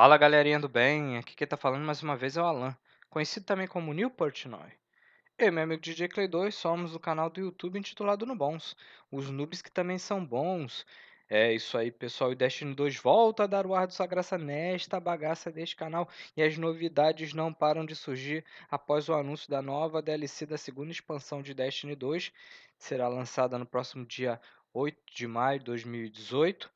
Fala galerinha do bem, aqui quem tá falando mais uma vez é o Alan, conhecido também como Newport Noi. Eu e meu amigo DJ Clay 2 somos do canal do YouTube intitulado No Bons, os noobs que também são bons. É isso aí, pessoal, e Destiny 2 volta a dar o ar de sua graça nesta bagaça deste canal e as novidades não param de surgir após o anúncio da nova DLC da segunda expansão de Destiny 2, será lançada no próximo dia 8 de maio de 2018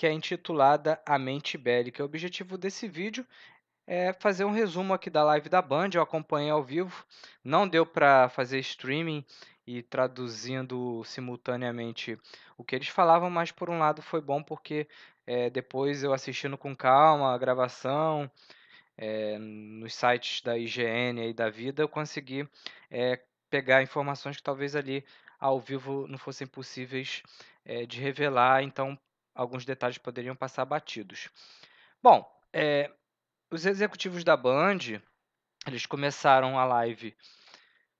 que é intitulada A Mente Bélica. O objetivo desse vídeo é fazer um resumo aqui da live da Band, eu acompanhei ao vivo, não deu para fazer streaming e traduzindo simultaneamente o que eles falavam, mas por um lado foi bom porque é, depois eu assistindo com calma a gravação, é, nos sites da IGN e da Vida, eu consegui é, pegar informações que talvez ali ao vivo não fossem possíveis é, de revelar. Então, alguns detalhes poderiam passar batidos. Bom, é, os executivos da Band, eles começaram a live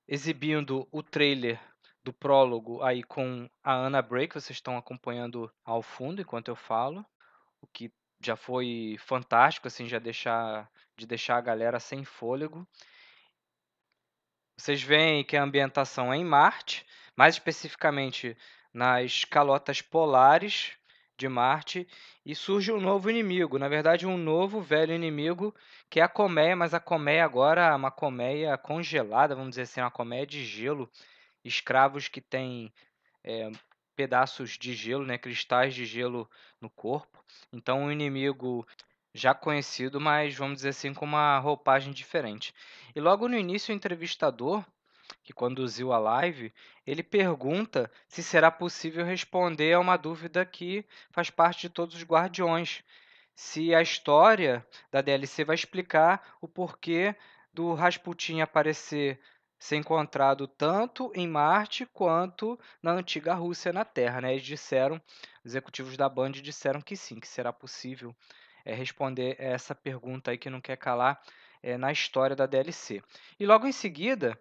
exibindo o trailer do prólogo aí com a Anna Break. vocês estão acompanhando ao fundo enquanto eu falo, o que já foi fantástico, assim, já deixar de deixar a galera sem fôlego. Vocês veem que a ambientação é em Marte, mais especificamente nas calotas polares de Marte e surge um novo inimigo, na verdade um novo velho inimigo que é a colmeia, mas a colmeia agora é uma colmeia congelada, vamos dizer assim, uma colmeia de gelo, escravos que têm é, pedaços de gelo, né, cristais de gelo no corpo. Então um inimigo já conhecido, mas vamos dizer assim com uma roupagem diferente. E logo no início o entrevistador que conduziu a live, ele pergunta se será possível responder a uma dúvida que faz parte de todos os guardiões. Se a história da DLC vai explicar o porquê do Rasputin aparecer ser encontrado tanto em Marte quanto na antiga Rússia na Terra. Né? Eles disseram, executivos da Band disseram que sim, que será possível é, responder essa pergunta aí que não quer calar é, na história da DLC. E logo em seguida,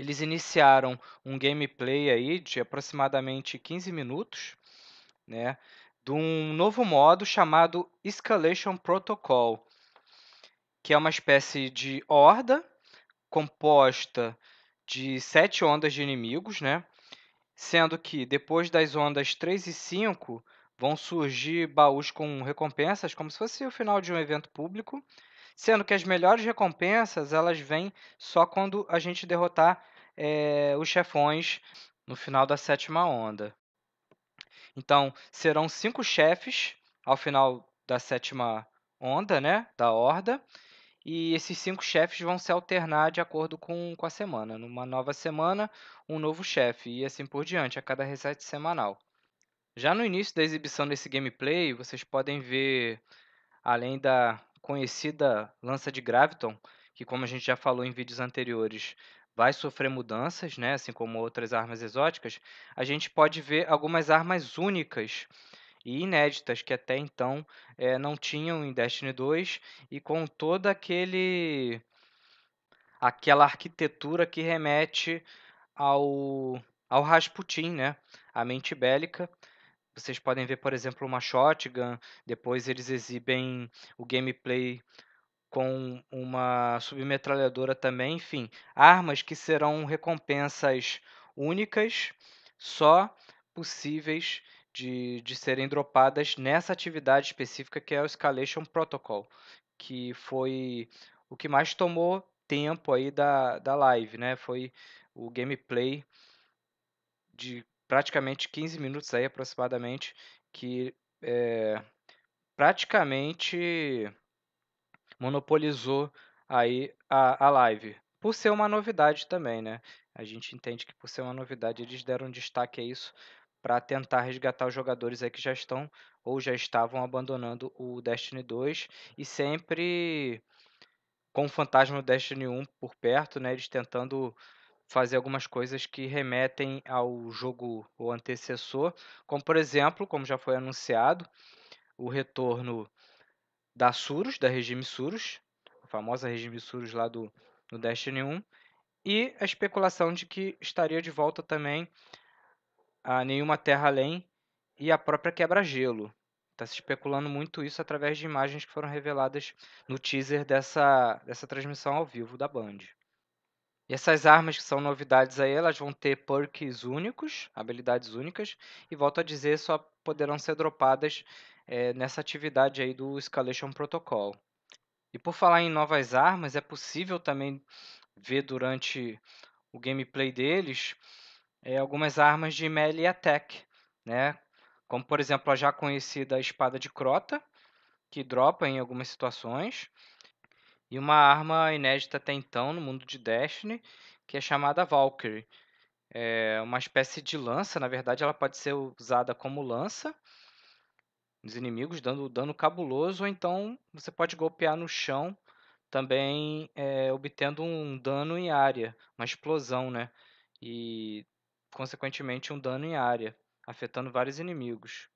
eles iniciaram um gameplay aí de aproximadamente 15 minutos, né, de um novo modo chamado Escalation Protocol, que é uma espécie de horda composta de sete ondas de inimigos, né? Sendo que depois das ondas 3 e 5 vão surgir baús com recompensas, como se fosse o final de um evento público, sendo que as melhores recompensas elas vêm só quando a gente derrotar é, os chefões no final da sétima onda. Então, serão cinco chefes ao final da sétima onda, né, da horda, e esses cinco chefes vão se alternar de acordo com, com a semana. Numa nova semana, um novo chefe, e assim por diante, a cada reset semanal. Já no início da exibição desse gameplay, vocês podem ver, além da, conhecida lança de Graviton, que como a gente já falou em vídeos anteriores, vai sofrer mudanças, né, assim como outras armas exóticas, a gente pode ver algumas armas únicas e inéditas que até então é, não tinham em Destiny 2 e com toda aquele aquela arquitetura que remete ao ao Rasputin, né, a mente bélica vocês podem ver, por exemplo, uma shotgun, depois eles exibem o gameplay com uma submetralhadora também, enfim, armas que serão recompensas únicas, só possíveis de, de serem dropadas nessa atividade específica que é o Escalation Protocol, que foi o que mais tomou tempo aí da, da live, né? Foi o gameplay de praticamente 15 minutos aí aproximadamente, que é, praticamente monopolizou aí a, a live. Por ser uma novidade também, né? A gente entende que por ser uma novidade eles deram destaque a isso para tentar resgatar os jogadores aí que já estão ou já estavam abandonando o Destiny 2 e sempre com o fantasma do Destiny 1 por perto, né? Eles tentando fazer algumas coisas que remetem ao jogo ou antecessor, como por exemplo, como já foi anunciado, o retorno da Surus, da regime Surus, a famosa regime Surus lá do no Destiny 1, e a especulação de que estaria de volta também a Nenhuma Terra Além e a própria Quebra-Gelo. Está se especulando muito isso através de imagens que foram reveladas no teaser dessa, dessa transmissão ao vivo da Band. E essas armas que são novidades aí, elas vão ter perks únicos, habilidades únicas, e volto a dizer, só poderão ser dropadas é, nessa atividade aí do Escalation Protocol. E por falar em novas armas, é possível também ver durante o gameplay deles é, algumas armas de melee attack, né? Como por exemplo a já conhecida espada de Crota, que dropa em algumas situações e uma arma inédita até então no mundo de Destiny, que é chamada Valkyrie. É uma espécie de lança, na verdade ela pode ser usada como lança nos inimigos, dando dano cabuloso, ou então você pode golpear no chão também é, obtendo um dano em área, uma explosão, né? E consequentemente um dano em área, afetando vários inimigos.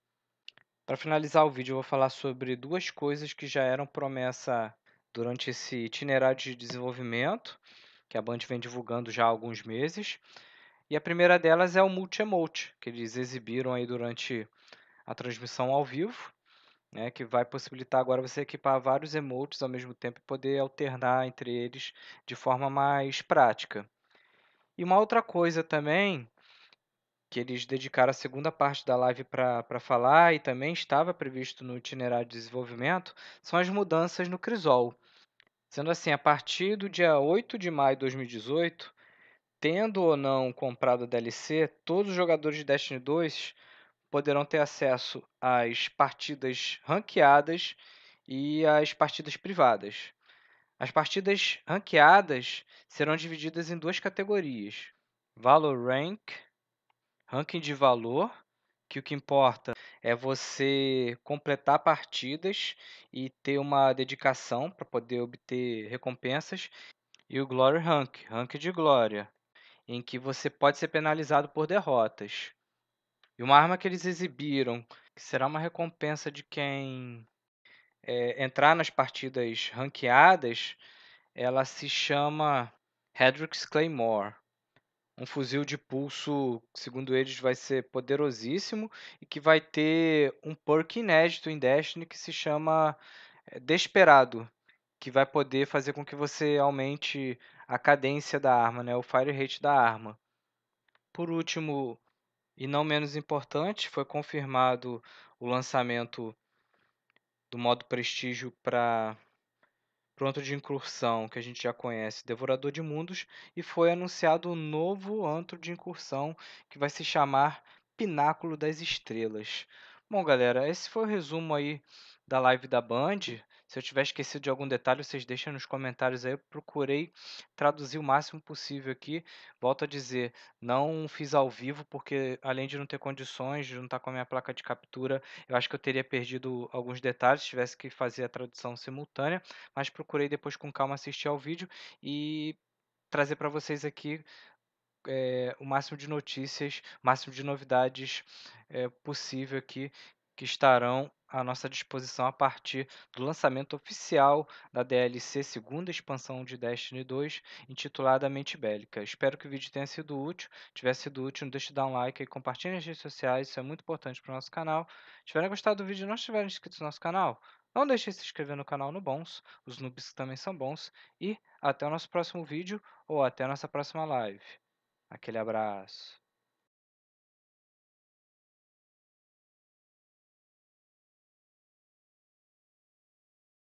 Para finalizar o vídeo, eu vou falar sobre duas coisas que já eram promessa durante esse itinerário de desenvolvimento que a Band vem divulgando já há alguns meses. E a primeira delas é o Multi-Emote, que eles exibiram aí durante a transmissão ao vivo, né, que vai possibilitar agora você equipar vários emotes ao mesmo tempo e poder alternar entre eles de forma mais prática. E uma outra coisa também que eles dedicaram a segunda parte da live para falar e também estava previsto no itinerário de desenvolvimento, são as mudanças no Crisol. Sendo assim, a partir do dia 8 de maio de 2018, tendo ou não comprado a DLC, todos os jogadores de Destiny 2 poderão ter acesso às partidas ranqueadas e às partidas privadas. As partidas ranqueadas serão divididas em duas categorias: Valor Rank ranking de valor, que o que importa é você completar partidas e ter uma dedicação para poder obter recompensas, e o Glory Rank, rank de glória, em que você pode ser penalizado por derrotas. E uma arma que eles exibiram, que será uma recompensa de quem é, entrar nas partidas ranqueadas, ela se chama Hedrix Claymore um fuzil de pulso, segundo eles, vai ser poderosíssimo e que vai ter um perk inédito em Destiny que se chama eh, Desperado, que vai poder fazer com que você aumente a cadência da arma, né, o fire rate da arma. Por último, e não menos importante, foi confirmado o lançamento do modo prestígio para pronto de incursão que a gente já conhece, Devorador de Mundos, e foi anunciado um novo antro de incursão que vai se chamar Pináculo das Estrelas. Bom, galera, esse foi o resumo aí da live da Band. Se eu tiver esquecido de algum detalhe, vocês deixem nos comentários aí. Eu procurei traduzir o máximo possível aqui. Volto a dizer, não fiz ao vivo, porque além de não ter condições, de não estar com a minha placa de captura, eu acho que eu teria perdido alguns detalhes se tivesse que fazer a tradução simultânea. Mas procurei depois com calma assistir ao vídeo e trazer para vocês aqui é, o máximo de notícias, máximo de novidades é, possível aqui que estarão à nossa disposição a partir do lançamento oficial da DLC segunda expansão de Destiny 2, intitulada Mente Bélica. Espero que o vídeo tenha sido útil. Se tiver sido útil, não deixe de dar um like e compartilhe nas redes sociais, isso é muito importante para o nosso canal. Se tiverem gostado do vídeo e não estiverem inscritos no nosso canal, não deixe de se inscrever no canal no Bons, os noobs também são bons, e até o nosso próximo vídeo ou até a nossa próxima live. Aquele abraço.